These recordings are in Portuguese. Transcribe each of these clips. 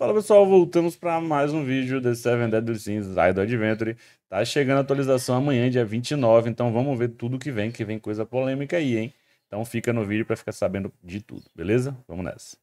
Fala pessoal, voltamos para mais um vídeo de Seven Deadly Sins do Adventure. Tá chegando a atualização amanhã, dia 29, então vamos ver tudo que vem, que vem coisa polêmica aí, hein? Então fica no vídeo para ficar sabendo de tudo, beleza? Vamos nessa.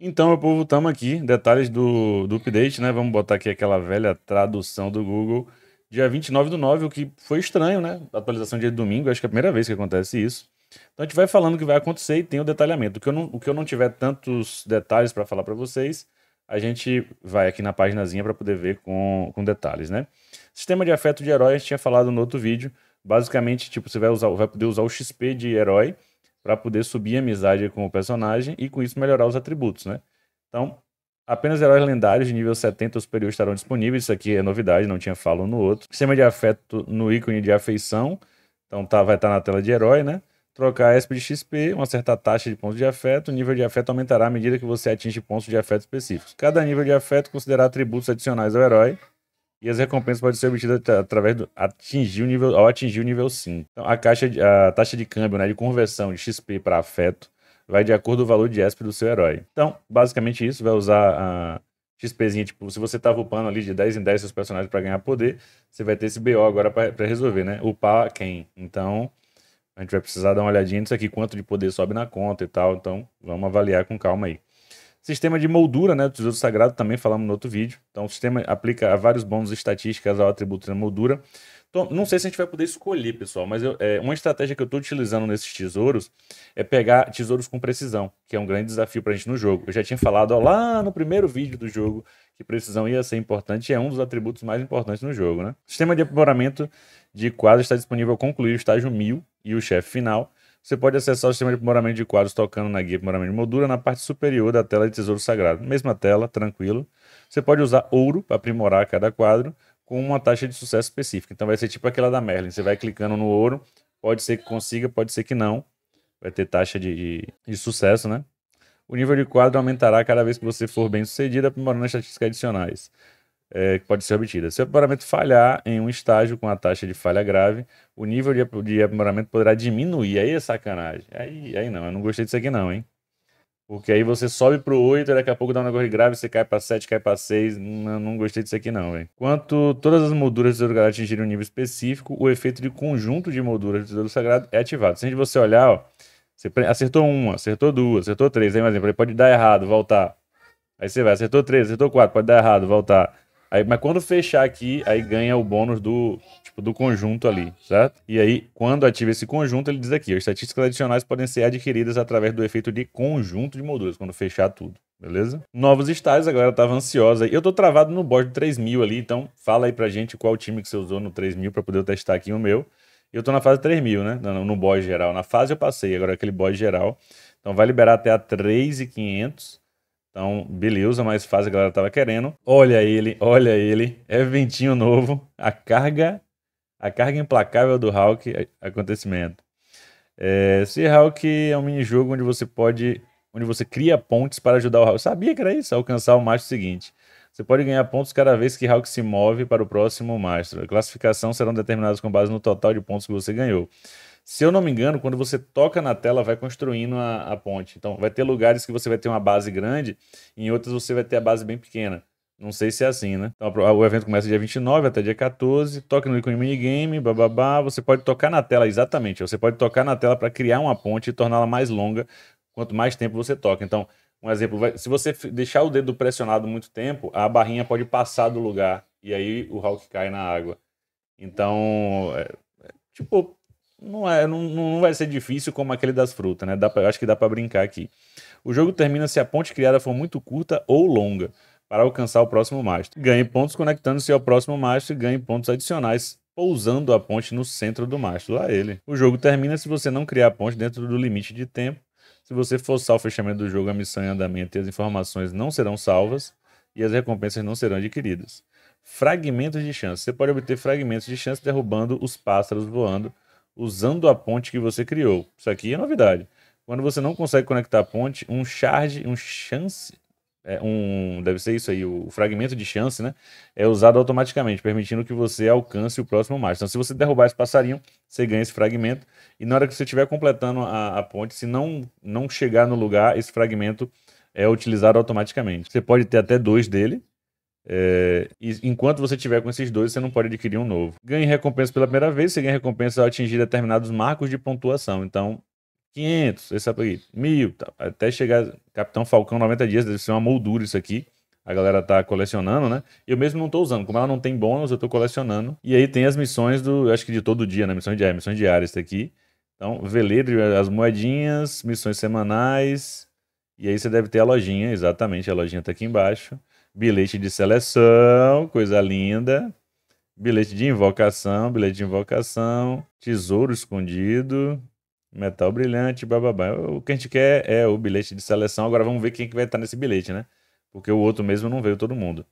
Então, meu povo, estamos aqui. Detalhes do, do update, né? Vamos botar aqui aquela velha tradução do Google dia 29 do 9, o que foi estranho, né? Atualização dia de domingo, acho que é a primeira vez que acontece isso. Então a gente vai falando o que vai acontecer e tem o detalhamento. O que eu não, que eu não tiver tantos detalhes para falar para vocês, a gente vai aqui na paginazinha para poder ver com, com detalhes, né? Sistema de afeto de herói, a gente tinha falado no outro vídeo. Basicamente, tipo, você vai, usar, vai poder usar o XP de herói para poder subir a amizade com o personagem e com isso melhorar os atributos, né? Então, Apenas heróis lendários de nível 70 ou superior estarão disponíveis. Isso aqui é novidade, não tinha falo no outro. Sistema de afeto no ícone de afeição. Então tá, vai estar tá na tela de herói, né? Trocar ESP de XP, uma certa taxa de pontos de afeto. O nível de afeto aumentará à medida que você atinge pontos de afeto específicos. Cada nível de afeto considerará atributos adicionais ao herói. E as recompensas podem ser obtidas através do atingir o nível, ao atingir o nível 5. Então, a, caixa, a taxa de câmbio né, de conversão de XP para afeto vai de acordo com o valor de ESP do seu herói. Então, basicamente isso, vai usar a XPzinha, tipo, se você tava tá upando ali de 10 em 10 seus personagens para ganhar poder, você vai ter esse BO agora para resolver, né? Upar quem? Então, a gente vai precisar dar uma olhadinha nisso aqui, quanto de poder sobe na conta e tal, então vamos avaliar com calma aí. Sistema de moldura, né, do Tesouro Sagrado, também falamos no outro vídeo. Então, o sistema aplica vários bônus estatísticas ao atributo da moldura. Então, não sei se a gente vai poder escolher, pessoal, mas eu, é, uma estratégia que eu estou utilizando nesses tesouros é pegar tesouros com precisão, que é um grande desafio para a gente no jogo. Eu já tinha falado ó, lá no primeiro vídeo do jogo que precisão ia ser importante e é um dos atributos mais importantes no jogo, né? O sistema de aprimoramento de quadros está disponível ao concluir o estágio 1000 e o chefe final. Você pode acessar o sistema de aprimoramento de quadros tocando na guia de aprimoramento de moldura na parte superior da tela de tesouro sagrado. Mesma tela, tranquilo. Você pode usar ouro para aprimorar cada quadro, com uma taxa de sucesso específica. Então vai ser tipo aquela da Merlin. Você vai clicando no ouro, pode ser que consiga, pode ser que não. Vai ter taxa de, de, de sucesso, né? O nível de quadro aumentará cada vez que você for bem sucedido, aprimorando as estatísticas adicionais é, que pode ser obtida. Se o aprimoramento falhar em um estágio com a taxa de falha grave, o nível de, de aprimoramento poderá diminuir. Aí é sacanagem. Aí, aí não, eu não gostei disso aqui não, hein? Porque aí você sobe pro 8, daqui a pouco dá um negócio grave, você cai pra 7, cai pra 6. Não, não gostei disso aqui, não, velho. Quanto todas as molduras do tesouro sagrado atingirem um nível específico, o efeito de conjunto de molduras do tesouro sagrado é ativado. Se a gente você olhar, ó, você acertou uma, acertou duas, acertou três, aí, por exemplo, pode dar errado, voltar. Aí você vai, acertou três, acertou quatro, pode dar errado, voltar. Aí, mas quando fechar aqui, aí ganha o bônus do, tipo, do conjunto ali, certo? E aí, quando ativa esse conjunto, ele diz aqui, as estatísticas adicionais podem ser adquiridas através do efeito de conjunto de molduras, quando fechar tudo. Beleza? Novos estágios, a galera tava ansiosa. Eu tô travado no boss de 3000 ali, então fala aí pra gente qual time que você usou no 3000 para poder testar aqui o meu. Eu tô na fase 3000, né? No, no boss geral. Na fase eu passei, agora é aquele boss geral. Então vai liberar até a 3500. Então, beleza, mas faz a galera tava querendo. Olha ele, olha ele, É ventinho novo, a carga a carga implacável do Hulk acontecimento. É, Sea Hulk é um minijogo onde você pode onde você cria pontes para ajudar o Hulk. Sabia que era isso, alcançar o macho seguinte. Você pode ganhar pontos cada vez que Hulk se move para o próximo mastro. A classificação serão determinadas com base no total de pontos que você ganhou. Se eu não me engano, quando você toca na tela, vai construindo a, a ponte. Então, vai ter lugares que você vai ter uma base grande, em outras você vai ter a base bem pequena. Não sei se é assim, né? Então, o evento começa dia 29 até dia 14, toque no ícone minigame, bababá. Você pode tocar na tela, exatamente. Você pode tocar na tela para criar uma ponte e torná-la mais longa quanto mais tempo você toca. Então, um exemplo, vai, se você deixar o dedo pressionado muito tempo, a barrinha pode passar do lugar e aí o Hulk cai na água. Então, é, é, tipo, não, é, não, não vai ser difícil como aquele das frutas, né? Dá pra, acho que dá para brincar aqui. O jogo termina se a ponte criada for muito curta ou longa para alcançar o próximo mastro. Ganhe pontos conectando-se ao próximo mastro e ganhe pontos adicionais pousando a ponte no centro do mastro. Lá ele. O jogo termina se você não criar a ponte dentro do limite de tempo. Se você forçar o fechamento do jogo, a missão em andamento e as informações não serão salvas e as recompensas não serão adquiridas. Fragmentos de chance. Você pode obter fragmentos de chance derrubando os pássaros voando usando a ponte que você criou. Isso aqui é novidade. Quando você não consegue conectar a ponte, um charge, um chance, é um, deve ser isso aí, o fragmento de chance, né? É usado automaticamente, permitindo que você alcance o próximo mar. Então, se você derrubar esse passarinho, você ganha esse fragmento. E na hora que você estiver completando a, a ponte, se não, não chegar no lugar, esse fragmento é utilizado automaticamente. Você pode ter até dois dele, é, e enquanto você tiver com esses dois, você não pode adquirir um novo. Ganhe recompensa pela primeira vez, você ganha recompensa ao atingir determinados marcos de pontuação. Então, 500, esse é aqui, 1000, tá, até chegar Capitão Falcão 90 dias, deve ser uma moldura isso aqui. A galera tá colecionando, né? Eu mesmo não tô usando, como ela não tem bônus, eu tô colecionando. E aí tem as missões do, acho que de todo dia, né? Missões diárias, missões diárias tá aqui. Então, veleiro, as moedinhas, missões semanais. E aí você deve ter a lojinha, exatamente, a lojinha tá aqui embaixo bilhete de seleção, coisa linda. Bilhete de invocação, bilhete de invocação, tesouro escondido, metal brilhante, bababá. O que a gente quer é o bilhete de seleção. Agora vamos ver quem que vai estar nesse bilhete, né? Porque o outro mesmo não veio todo mundo.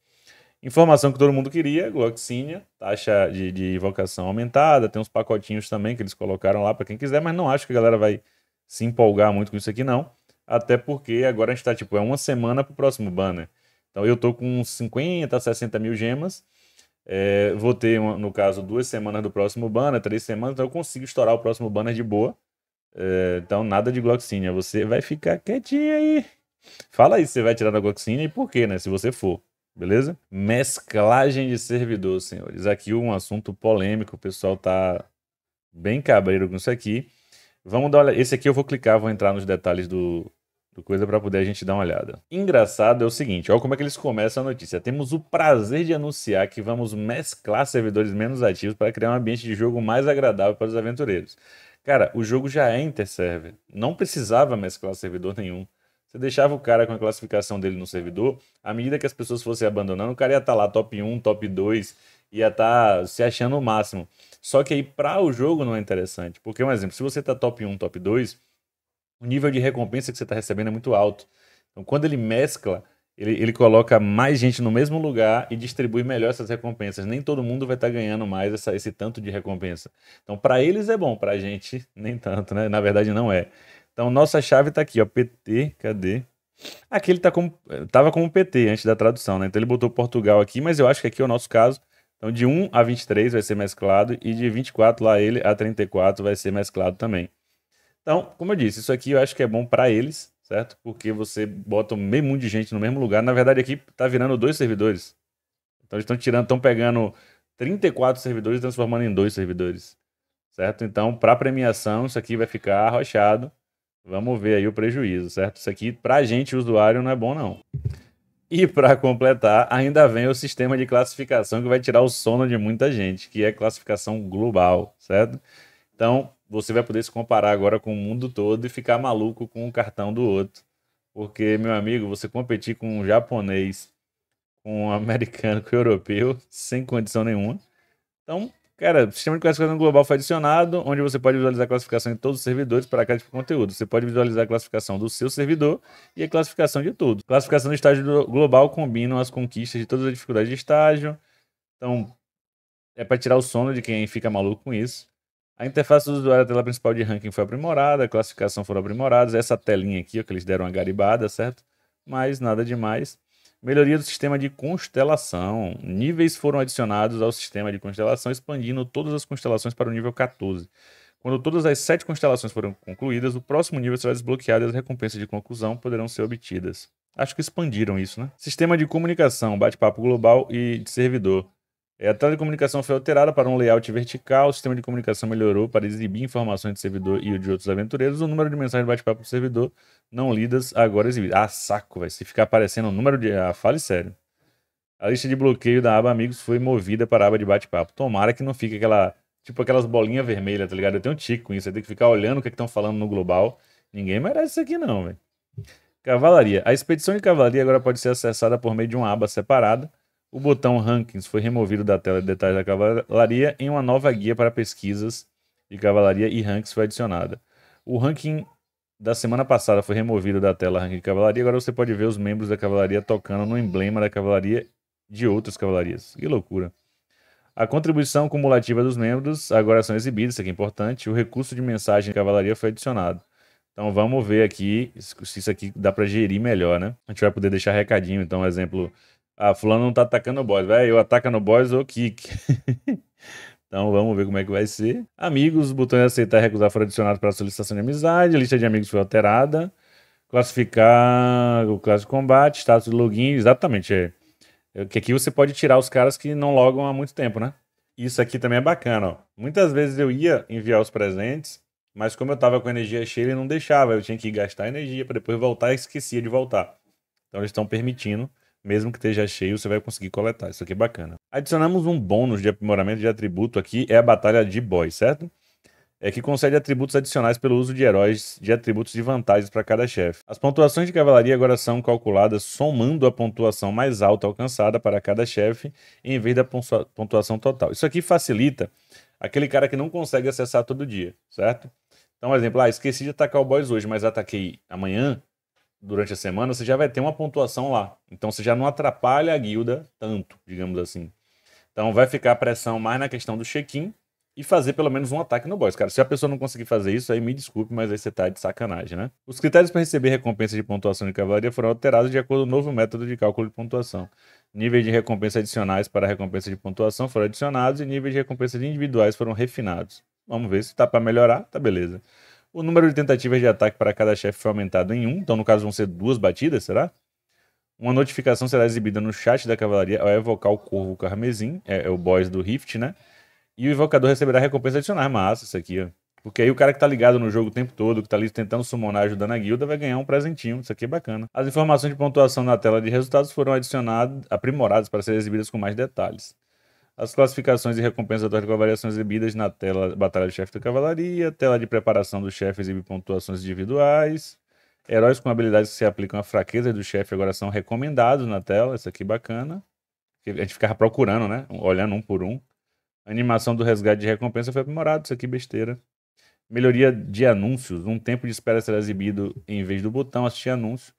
Informação que todo mundo queria, Gloxinia, taxa de, de invocação aumentada, tem uns pacotinhos também que eles colocaram lá para quem quiser, mas não acho que a galera vai se empolgar muito com isso aqui não, até porque agora a gente está tipo, é uma semana pro próximo banner. Então eu tô com 50, 60 mil gemas. É, vou ter, no caso, duas semanas do próximo banner, três semanas, então eu consigo estourar o próximo banner de boa. É, então, nada de Gloxinia. Você vai ficar quietinho aí. Fala aí se você vai tirar da Gloxinia e por quê, né? Se você for, beleza? Mesclagem de servidor, senhores. Aqui um assunto polêmico. O pessoal tá bem cabreiro com isso aqui. Vamos dar uma olhada. Esse aqui eu vou clicar, vou entrar nos detalhes do, do coisa para poder a gente dar uma olhada. Engraçado é o seguinte, olha como é que eles começam a notícia. Temos o prazer de anunciar que vamos mesclar servidores menos ativos para criar um ambiente de jogo mais agradável para os aventureiros. Cara, o jogo já é inter-server. não precisava mesclar servidor nenhum. Você deixava o cara com a classificação dele no servidor, à medida que as pessoas fossem abandonando, o cara ia estar tá lá top 1, top 2, ia estar tá se achando o máximo. Só que aí para o jogo não é interessante, porque um exemplo, se você tá top 1, top 2, o nível de recompensa que você está recebendo é muito alto. Então, quando ele mescla, ele, ele coloca mais gente no mesmo lugar e distribui melhor essas recompensas. Nem todo mundo vai estar tá ganhando mais essa, esse tanto de recompensa. Então, para eles é bom, para a gente nem tanto, né? Na verdade, não é. Então, nossa chave está aqui, ó, PT, cadê? Aqui ele tá como, tava como PT antes da tradução, né? Então ele botou Portugal aqui, mas eu acho que aqui é o nosso caso. Então de 1 a 23 vai ser mesclado e de 24 lá ele a 34 vai ser mesclado também. Então, como eu disse, isso aqui eu acho que é bom para eles, certo? Porque você bota meio mundo de gente no mesmo lugar. Na verdade, aqui está virando dois servidores. Então, eles estão tirando, estão pegando 34 servidores e transformando em dois servidores, certo? Então, para premiação, isso aqui vai ficar arrochado. Vamos ver aí o prejuízo, certo? Isso aqui, para a gente, usuário, não é bom, não. E para completar, ainda vem o sistema de classificação que vai tirar o sono de muita gente, que é classificação global, certo? Então, você vai poder se comparar agora com o mundo todo e ficar maluco com o cartão do outro. Porque, meu amigo, você competir com um japonês, com um americano, com um europeu, sem condição nenhuma. Então, cara, o sistema de classificação global foi adicionado, onde você pode visualizar a classificação de todos os servidores para cada tipo de conteúdo. Você pode visualizar a classificação do seu servidor e a classificação de tudo. Classificação do estágio global combina as conquistas de todas as dificuldades de estágio. Então, é para tirar o sono de quem fica maluco com isso. A interface do usuário, da tela principal de ranking foi aprimorada, a classificação foram aprimoradas, essa telinha aqui, ó, que eles deram a garibada, certo? Mas nada demais. Melhoria do sistema de constelação. Níveis foram adicionados ao sistema de constelação, expandindo todas as constelações para o nível 14. Quando todas as sete constelações foram concluídas, o próximo nível será desbloqueado e as recompensas de conclusão poderão ser obtidas. Acho que expandiram isso, né? Sistema de comunicação, bate-papo global e de servidor. É, a tela de comunicação foi alterada para um layout vertical, o sistema de comunicação melhorou para exibir informações do servidor e o de outros aventureiros, o número de mensagens de bate-papo do servidor não lidas agora exibido. Ah, saco, vai se ficar aparecendo o um número de... Ah, fale sério. A lista de bloqueio da aba Amigos foi movida para a aba de bate-papo. Tomara que não fique aquela... Tipo aquelas bolinhas vermelhas, tá ligado? Eu tenho um tico com isso, eu tenho que ficar olhando o que é estão falando no global. Ninguém merece isso aqui não, velho. Cavalaria. A expedição de cavalaria agora pode ser acessada por meio de uma aba separada, o botão Rankings foi removido da tela de detalhes da cavalaria em uma nova guia para pesquisas de cavalaria e rankings foi adicionada. O ranking da semana passada foi removido da tela ranking de cavalaria, agora você pode ver os membros da cavalaria tocando no emblema da cavalaria de outras cavalarias. Que loucura. A contribuição cumulativa dos membros agora são exibidas. isso aqui é importante. O recurso de mensagem de cavalaria foi adicionado. Então vamos ver aqui se isso aqui dá para gerir melhor, né? A gente vai poder deixar recadinho, então, exemplo, ah, fulano não tá atacando o boss. Velho, eu ataca no boss ou kick. Então vamos ver como é que vai ser. Amigos, de aceitar e recusar foram adicionados para solicitação de amizade. A lista de amigos foi alterada. Classificar o classe de combate, status de login, exatamente. É. é. Que aqui você pode tirar os caras que não logam há muito tempo, né? Isso aqui também é bacana, ó. Muitas vezes eu ia enviar os presentes, mas como eu tava com energia cheia, ele não deixava. Eu tinha que gastar energia para depois voltar e esquecia de voltar. Então eles estão permitindo mesmo que esteja cheio, você vai conseguir coletar. Isso aqui é bacana. Adicionamos um bônus de aprimoramento de atributo aqui, é a batalha de boy, certo? É que concede atributos adicionais pelo uso de heróis de atributos de vantagens para cada chefe. As pontuações de cavalaria agora são calculadas somando a pontuação mais alta alcançada para cada chefe, em vez da pontuação total. Isso aqui facilita aquele cara que não consegue acessar todo dia, certo? Então, por exemplo, ah, esqueci de atacar o boss hoje, mas ataquei amanhã, durante a semana, você já vai ter uma pontuação lá. Então você já não atrapalha a guilda tanto, digamos assim. Então vai ficar a pressão mais na questão do check-in e fazer pelo menos um ataque no boss. Cara, se a pessoa não conseguir fazer isso, aí me desculpe, mas aí você tá de sacanagem, né? Os critérios para receber recompensa de pontuação de cavalaria foram alterados de acordo com o novo método de cálculo de pontuação. Níveis de recompensa adicionais para recompensa de pontuação foram adicionados e níveis de recompensa de individuais foram refinados. Vamos ver se tá para melhorar, tá beleza. O número de tentativas de ataque para cada chefe foi aumentado em um, então no caso vão ser duas batidas, será? Uma notificação será exibida no chat da cavalaria ao evocar o corvo carmesim, é, é o boss do Rift, né? E o invocador receberá recompensa adicional. Massa isso aqui, ó. Porque aí o cara que tá ligado no jogo o tempo todo, que tá ali tentando summonar ajudando a guilda, vai ganhar um presentinho. Isso aqui é bacana. As informações de pontuação na tela de resultados foram adicionadas, aprimoradas para serem exibidas com mais detalhes. As classificações e recompensas atuais com variações exibidas na tela Batalha do Chefe da Cavalaria, tela de preparação do chefe exibe pontuações individuais. Heróis com habilidades que se aplicam à fraqueza do chefe agora são recomendados na tela, isso aqui é bacana. A gente ficava procurando, né? Olhando um por um. A animação do resgate de recompensa foi aprimorada, isso aqui é besteira. Melhoria de anúncios, um tempo de espera será exibido em vez do botão assistir anúncio.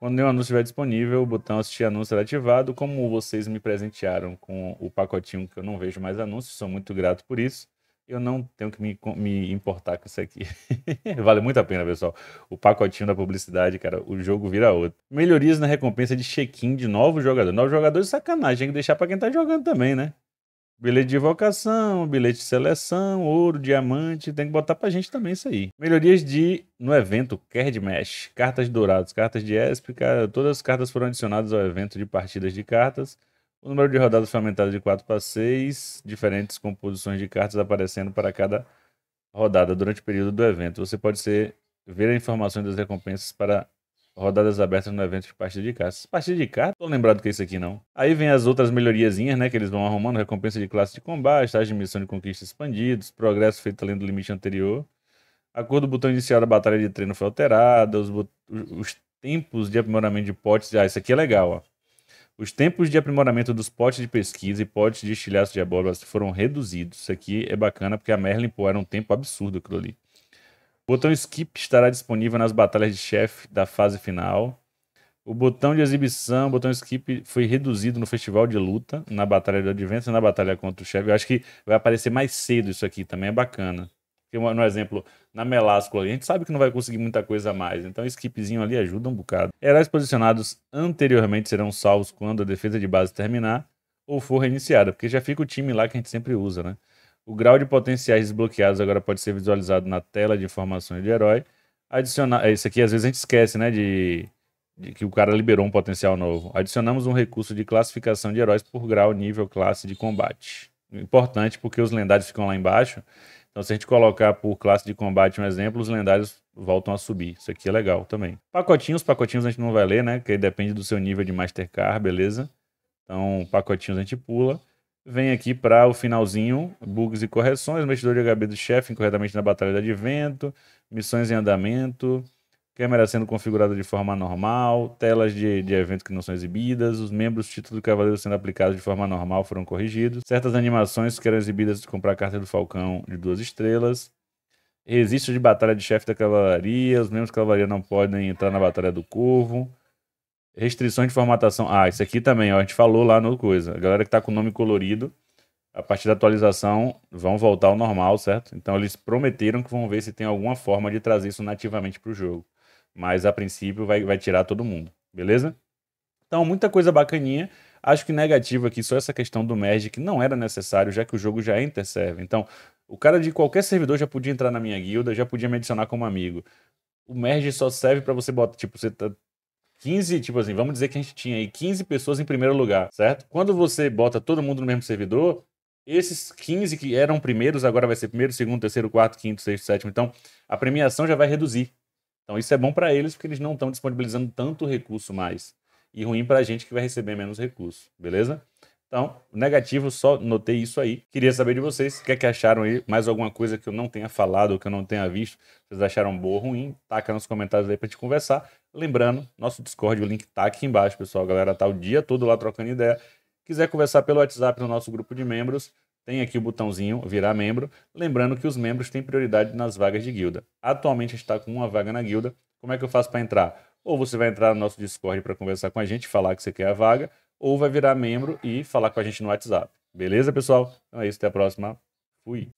Quando nenhum anúncio estiver disponível, o botão assistir anúncio será ativado. Como vocês me presentearam com o pacotinho que eu não vejo mais anúncios, sou muito grato por isso. Eu não tenho que me, me importar com isso aqui. vale muito a pena, pessoal. O pacotinho da publicidade, cara, o jogo vira outro. Melhorias na recompensa de check-in de jogador. Novo jogador é sacanagem, tem que deixar para quem tá jogando também, né? Bilhete de vocação, bilhete de seleção, ouro, diamante, tem que botar pra gente também isso aí. Melhorias de no evento Card Mesh, cartas douradas, cartas de ESP, todas as cartas foram adicionadas ao evento de partidas de cartas. O número de rodadas foi aumentado de 4 para 6, diferentes composições de cartas aparecendo para cada rodada durante o período do evento. Você pode ser, ver informações das recompensas para rodadas abertas no evento de partida de cartas. Partida de cartas? Tô lembrado que é isso aqui, não. Aí vem as outras melhoriazinhas, né, que eles vão arrumando, recompensa de classe de combate, estágio de missão de conquista expandidos, progresso feito além do limite anterior. A cor do botão inicial da batalha de treino foi alterada, os, bot... os tempos de aprimoramento de potes, ah, isso aqui é legal, ó. Os tempos de aprimoramento dos potes de pesquisa e potes de estilhaço de abóboras foram reduzidos. Isso aqui é bacana, porque a Merlin, pô, era um tempo absurdo aquilo ali. O botão skip estará disponível nas batalhas de chefe da fase final. O botão de exibição, o botão skip, foi reduzido no festival de luta, na batalha do Advento e na batalha contra o chefe. Eu acho que vai aparecer mais cedo isso aqui também, é bacana. no exemplo, na Melascula, a gente sabe que não vai conseguir muita coisa a mais, então skipzinho ali ajuda um bocado. Heróis posicionados anteriormente serão salvos quando a defesa de base terminar ou for reiniciada, porque já fica o time lá que a gente sempre usa, né? O grau de potenciais desbloqueados agora pode ser visualizado na tela de informações de herói. Adicionar, é, isso aqui às vezes a gente esquece, né, de, de que o cara liberou um potencial novo. Adicionamos um recurso de classificação de heróis por grau, nível, classe de combate. Importante porque os lendários ficam lá embaixo. Então, se a gente colocar por classe de combate um exemplo, os lendários voltam a subir. Isso aqui é legal também. Pacotinhos, pacotinhos a gente não vai ler, né? Que aí depende do seu nível de Mastercard, beleza? Então, pacotinhos a gente pula vem aqui para o finalzinho, bugs e correções, mexedor de HB do chefe incorretamente na batalha de advento, missões em andamento, câmera sendo configurada de forma normal, telas de, de evento que não são exibidas, os membros título do cavaleiro sendo aplicados de forma normal foram corrigidos, certas animações que eram exibidas de comprar a carta do falcão de duas estrelas, registro de batalha de chefe da cavalaria, os membros da cavalaria não podem entrar na batalha do corvo, Restrições de formatação. Ah, isso aqui também, ó, a gente falou lá no coisa. A galera que tá com o nome colorido, a partir da atualização, vão voltar ao normal, certo? Então eles prometeram que vão ver se tem alguma forma de trazer isso nativamente para o jogo. Mas a princípio vai, vai tirar todo mundo, beleza? Então, muita coisa bacaninha. Acho que negativo aqui só essa questão do merge, que não era necessário, já que o jogo já é interserve. Então, o cara de qualquer servidor já podia entrar na minha guilda, já podia me adicionar como amigo. O merge só serve para você botar, tipo, você tá, 15, tipo assim, vamos dizer que a gente tinha aí 15 pessoas em primeiro lugar, certo? Quando você bota todo mundo no mesmo servidor, esses 15 que eram primeiros, agora vai ser primeiro, segundo, terceiro, quarto, quinto, sexto, sétimo. Então, a premiação já vai reduzir. Então, isso é bom para eles porque eles não estão disponibilizando tanto recurso mais. E ruim para a gente que vai receber menos recurso, beleza? Então, negativo, só notei isso aí. Queria saber de vocês, o que é que acharam aí? Mais alguma coisa que eu não tenha falado ou que eu não tenha visto? Vocês acharam boa ou ruim? Taca nos comentários aí pra gente conversar. Lembrando, nosso Discord, o link tá aqui embaixo, pessoal. A galera tá o dia todo lá trocando ideia. Quiser conversar pelo WhatsApp no nosso grupo de membros, tem aqui o botãozinho virar membro. Lembrando que os membros têm prioridade nas vagas de guilda. Atualmente a gente tá com uma vaga na guilda. Como é que eu faço para entrar? Ou você vai entrar no nosso Discord para conversar com a gente, falar que você quer a vaga, ou vai virar membro e falar com a gente no WhatsApp. Beleza, pessoal? Então é isso, até a próxima. Fui.